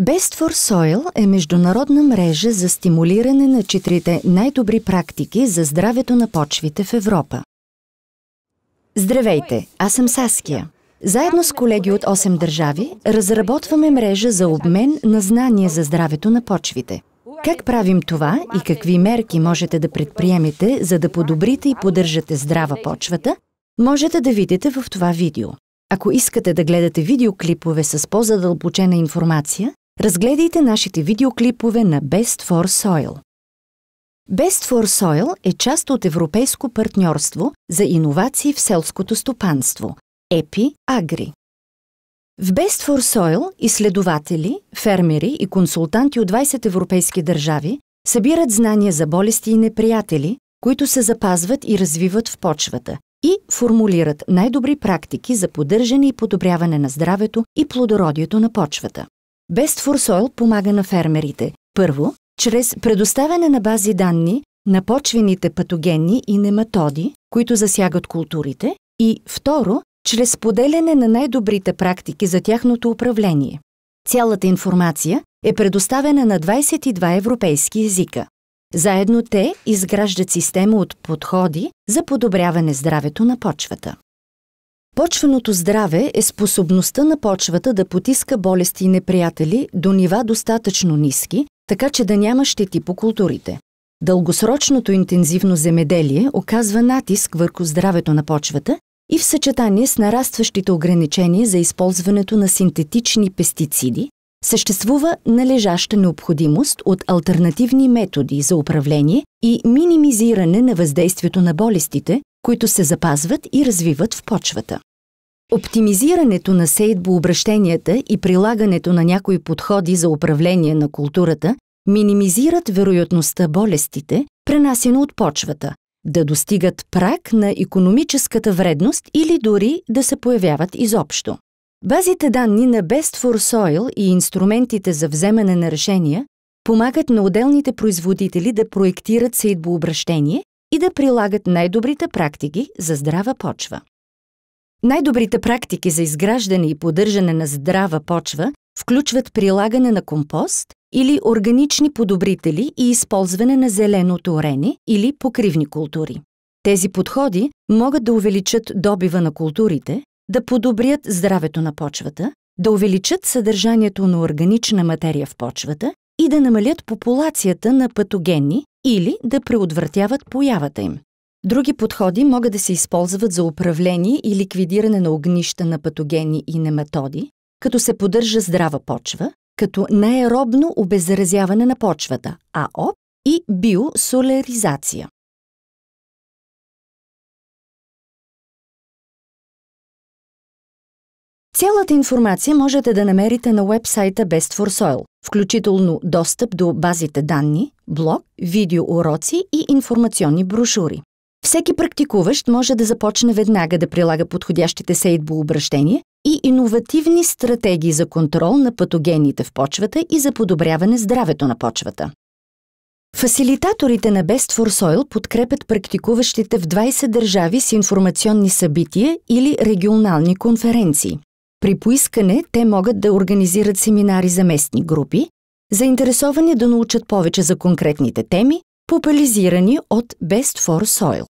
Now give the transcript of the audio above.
Best for Soil е международна мрежа за стимулиране на четирите най-добри практики за здравето на почвите в Европа. Здравейте, аз съм Саския. Заедно с колеги от 8 държави разработваме мрежа за обмен на знания за здравето на почвите. Как правим това и какви мерки можете да предприемете, за да подобрите и поддържате здрава почвата, можете да видите в това видео. Ако искате да гледате видеоклипове с по-задълбочена информация, Разгледайте нашите видеоклипове на Best for Soil. Best for Soil е част от Европейско партньорство за иновации в селското стопанство – EPI Agri. В Best for Soil изследователи, фермери и консултанти от 20 европейски държави събират знания за болести и неприятели, които се запазват и развиват в почвата и формулират най-добри практики за поддържане и подобряване на здравето и плодородието на почвата. Best for Soil помага на фермерите. Първо, чрез предоставяне на бази данни на почвените патогени и нематоди, които засягат културите, и второ, чрез поделяне на най-добрите практики за тяхното управление. Цялата информация е предоставена на 22 европейски езика. Заедно те изграждат система от подходи за подобряване здравето на почвата. Почвеното здраве е способността на почвата да потиска болести и неприятели до нива достатъчно ниски, така че да няма щети по културите. Дългосрочното интензивно земеделие оказва натиск върху здравето на почвата и в съчетание с нарастващите ограничения за използването на синтетични пестициди, съществува належаща необходимост от альтернативни методи за управление и минимизиране на въздействието на болестите, които се запазват и развиват в почвата. Оптимизирането на сейдбообращенията и прилагането на някои подходи за управление на културата минимизират вероятността болестите, пренасено от почвата, да достигат прак на економическата вредност или дори да се появяват изобщо. Базите данни на Best for Soil и инструментите за вземане на решения помагат на отделните производители да проектират сейдбообращение и да прилагат най-добрите практики за здрава почва. Най-добрите практики за изграждане и поддържане на здрава почва включват прилагане на компост или органични подобрители и използване на зеленото орене или покривни култури. Тези подходи могат да увеличат добива на културите, да подобрят здравето на почвата, да увеличат съдържанието на органична материя в почвата и да намалят популацията на патогени или да преотвъртяват появата им. Други подходи могат да се използват за управление и ликвидиране на огнища на патогени и нематоди, като се поддържа здрава почва, като нееробно обеззаразяване на почвата, АОП и биосоляризация. Цялата информация можете да намерите на вебсайта Best for Soil, включително достъп до базите данни, блог, видеоуроци и информационни брошури. Всеки практикуващ може да започне веднага да прилага подходящите сейдбо обращения и иновативни стратегии за контрол на патогените в почвата и за подобряване здравето на почвата. Фасилитаторите на Best for Soil подкрепят практикуващите в 20 държави с информационни събития или регионални конференции. При поискане те могат да организират семинари за местни групи, заинтересовани да научат повече за конкретните теми, популяризирани от Best for Soil.